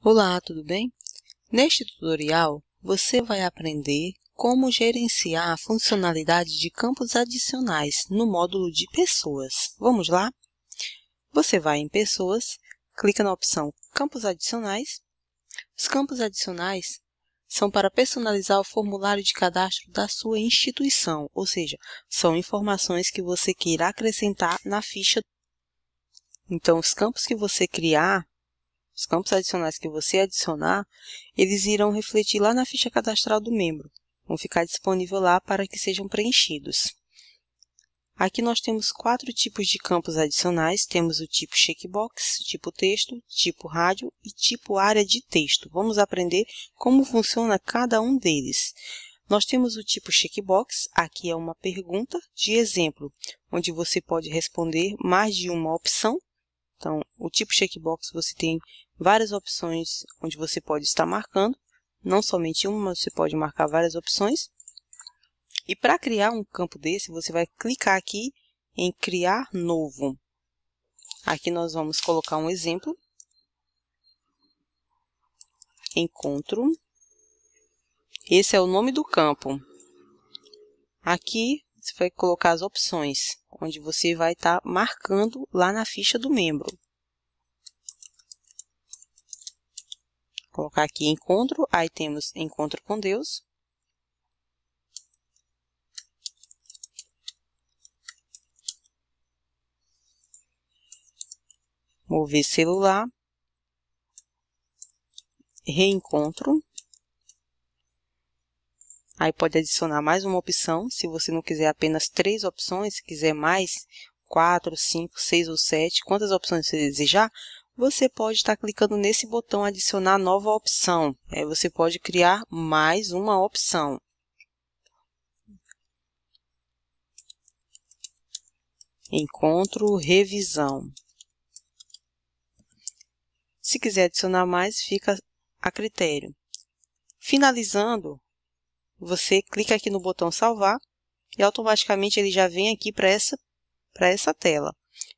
Olá, tudo bem? Neste tutorial, você vai aprender como gerenciar a funcionalidade de campos adicionais no módulo de Pessoas. Vamos lá? Você vai em Pessoas, clica na opção Campos Adicionais. Os campos adicionais são para personalizar o formulário de cadastro da sua instituição, ou seja, são informações que você queira acrescentar na ficha. Então, os campos que você criar os campos adicionais que você adicionar, eles irão refletir lá na ficha cadastral do membro, vão ficar disponível lá para que sejam preenchidos. Aqui nós temos quatro tipos de campos adicionais, temos o tipo checkbox, tipo texto, tipo rádio e tipo área de texto. Vamos aprender como funciona cada um deles. Nós temos o tipo checkbox, aqui é uma pergunta de exemplo, onde você pode responder mais de uma opção então, o tipo checkbox você tem várias opções onde você pode estar marcando, não somente uma, mas você pode marcar várias opções. E para criar um campo desse, você vai clicar aqui em criar novo. Aqui nós vamos colocar um exemplo. Encontro. Esse é o nome do campo. Aqui você vai colocar as opções, onde você vai estar tá marcando lá na ficha do membro. Vou colocar aqui encontro, aí temos encontro com Deus. Mover celular. Reencontro. Aí pode adicionar mais uma opção, se você não quiser apenas três opções, quiser mais, quatro, cinco, seis ou sete, quantas opções você desejar, você pode estar tá clicando nesse botão adicionar nova opção. Aí você pode criar mais uma opção. Encontro revisão. Se quiser adicionar mais, fica a critério. Finalizando, você clica aqui no botão salvar e automaticamente ele já vem aqui para essa, para essa tela.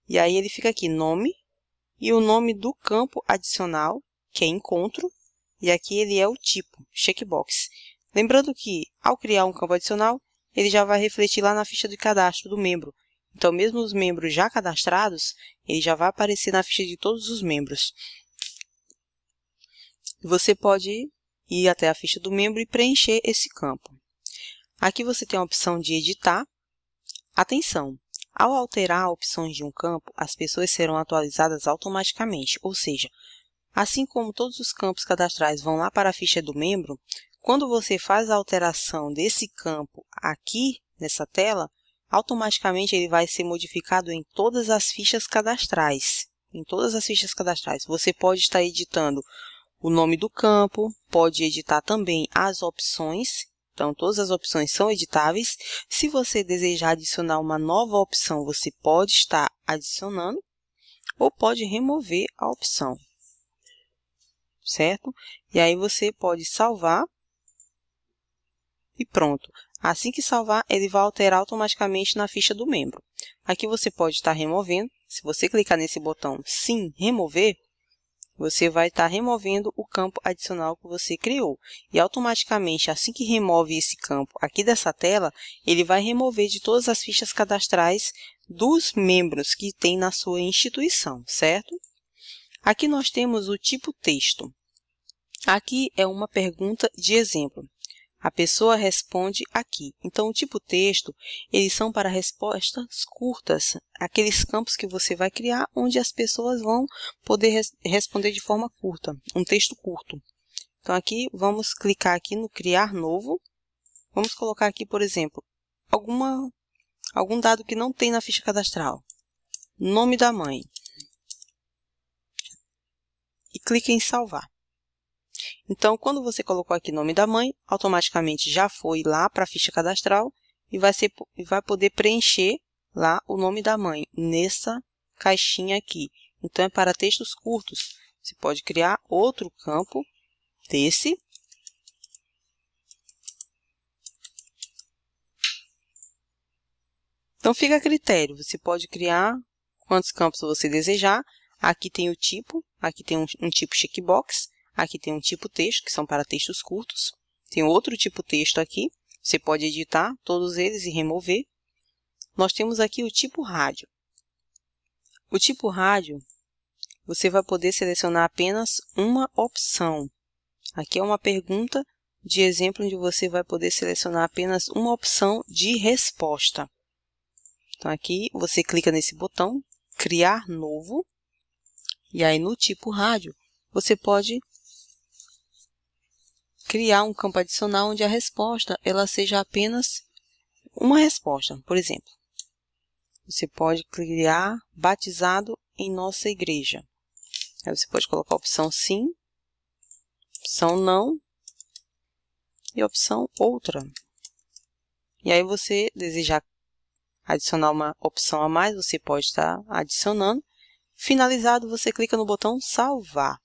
E aí ele fica aqui, nome, e o nome do campo adicional, que é encontro, e aqui ele é o tipo, checkbox. Lembrando que, ao criar um campo adicional, ele já vai refletir lá na ficha de cadastro do membro. Então, mesmo os membros já cadastrados, ele já vai aparecer na ficha de todos os membros. Você pode ir até a ficha do membro e preencher esse campo. Aqui você tem a opção de editar. Atenção! Ao alterar opções de um campo, as pessoas serão atualizadas automaticamente, ou seja, assim como todos os campos cadastrais vão lá para a ficha do membro, quando você faz a alteração desse campo aqui nessa tela, automaticamente ele vai ser modificado em todas as fichas cadastrais. Em todas as fichas cadastrais. Você pode estar editando o nome do campo, pode editar também as opções, então todas as opções são editáveis. Se você desejar adicionar uma nova opção, você pode estar adicionando ou pode remover a opção, certo? E aí você pode salvar e pronto. Assim que salvar, ele vai alterar automaticamente na ficha do membro. Aqui você pode estar removendo. Se você clicar nesse botão Sim, remover, você vai estar tá removendo o campo adicional que você criou. E automaticamente, assim que remove esse campo aqui dessa tela, ele vai remover de todas as fichas cadastrais dos membros que tem na sua instituição, certo? Aqui nós temos o tipo texto. Aqui é uma pergunta de exemplo. A pessoa responde aqui. Então, o tipo texto, eles são para respostas curtas, aqueles campos que você vai criar onde as pessoas vão poder res responder de forma curta, um texto curto. Então, aqui vamos clicar aqui no criar novo. Vamos colocar aqui, por exemplo, alguma, algum dado que não tem na ficha cadastral. Nome da mãe. E clique em salvar. Então, quando você colocou aqui o nome da mãe, automaticamente já foi lá para a ficha cadastral e vai, ser, vai poder preencher lá o nome da mãe, nessa caixinha aqui. Então, é para textos curtos. Você pode criar outro campo desse. Então, fica a critério. Você pode criar quantos campos você desejar. Aqui tem o tipo, aqui tem um, um tipo checkbox. Aqui tem um tipo texto, que são para textos curtos. Tem outro tipo texto aqui, você pode editar todos eles e remover. Nós temos aqui o tipo rádio. O tipo rádio, você vai poder selecionar apenas uma opção. Aqui é uma pergunta de exemplo onde você vai poder selecionar apenas uma opção de resposta. Então, aqui você clica nesse botão, criar novo, e aí no tipo rádio, você pode criar um campo adicional onde a resposta ela seja apenas uma resposta. Por exemplo, você pode criar batizado em nossa igreja. Aí você pode colocar a opção sim, opção não e a opção outra. E aí você desejar adicionar uma opção a mais, você pode estar adicionando. Finalizado, você clica no botão salvar.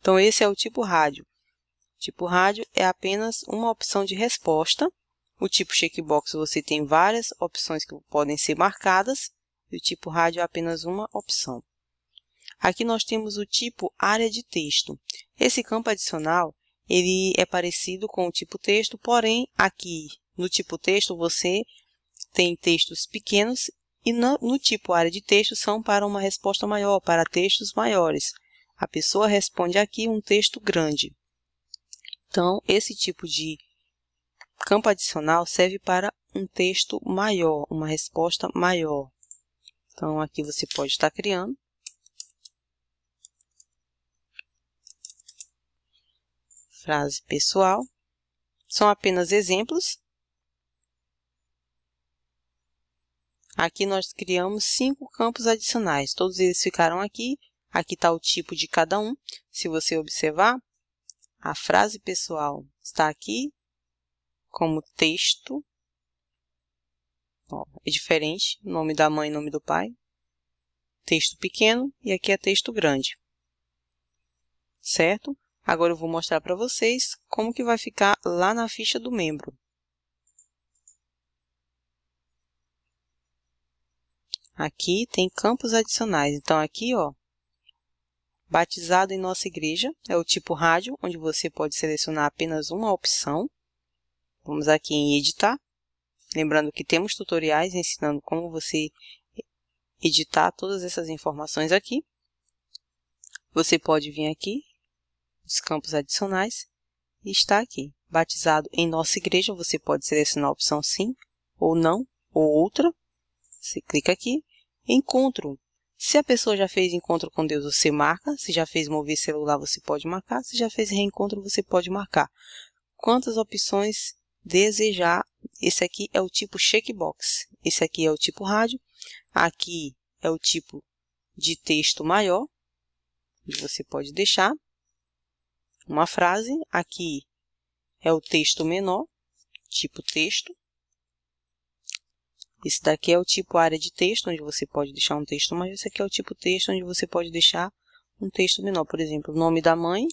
Então, esse é o tipo rádio. O tipo rádio é apenas uma opção de resposta. O tipo checkbox você tem várias opções que podem ser marcadas e o tipo rádio é apenas uma opção. Aqui nós temos o tipo área de texto. Esse campo adicional ele é parecido com o tipo texto, porém aqui no tipo texto você tem textos pequenos e no, no tipo área de texto são para uma resposta maior, para textos maiores. A pessoa responde aqui um texto grande. Então, esse tipo de campo adicional serve para um texto maior, uma resposta maior. Então, aqui você pode estar criando. Frase pessoal. São apenas exemplos. Aqui nós criamos cinco campos adicionais. Todos eles ficaram aqui Aqui está o tipo de cada um. Se você observar, a frase pessoal está aqui como texto. Ó, é diferente, nome da mãe, nome do pai. Texto pequeno e aqui é texto grande. Certo? Agora eu vou mostrar para vocês como que vai ficar lá na ficha do membro. Aqui tem campos adicionais. Então, aqui, ó, batizado em nossa igreja, é o tipo rádio, onde você pode selecionar apenas uma opção. Vamos aqui em editar. Lembrando que temos tutoriais ensinando como você editar todas essas informações aqui. Você pode vir aqui, os campos adicionais, e está aqui. Batizado em nossa igreja, você pode selecionar a opção sim, ou não, ou outra. Você clica aqui. Encontro, se a pessoa já fez encontro com Deus, você marca. Se já fez mover celular, você pode marcar. Se já fez reencontro, você pode marcar. Quantas opções desejar? Esse aqui é o tipo checkbox. Esse aqui é o tipo rádio. Aqui é o tipo de texto maior. Você pode deixar uma frase. Aqui é o texto menor, tipo texto. Esse daqui é o tipo área de texto, onde você pode deixar um texto maior. Esse aqui é o tipo texto, onde você pode deixar um texto menor. Por exemplo, nome da mãe.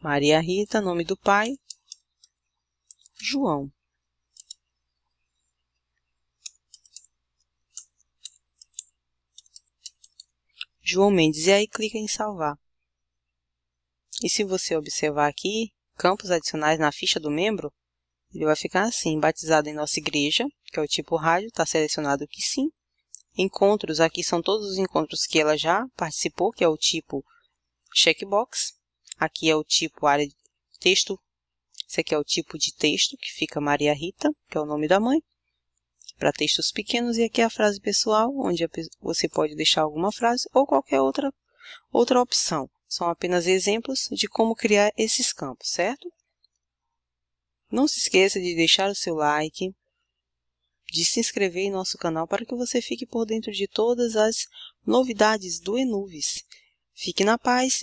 Maria Rita, nome do pai. João. João Mendes. E aí clica em salvar. E se você observar aqui, campos adicionais na ficha do membro, ele vai ficar assim, batizado em nossa igreja, que é o tipo rádio, está selecionado que sim. Encontros, aqui são todos os encontros que ela já participou, que é o tipo checkbox. Aqui é o tipo área de texto. Esse aqui é o tipo de texto, que fica Maria Rita, que é o nome da mãe. Para textos pequenos, e aqui é a frase pessoal, onde você pode deixar alguma frase ou qualquer outra, outra opção. São apenas exemplos de como criar esses campos, certo? Não se esqueça de deixar o seu like, de se inscrever em nosso canal para que você fique por dentro de todas as novidades do Enuvis. Fique na paz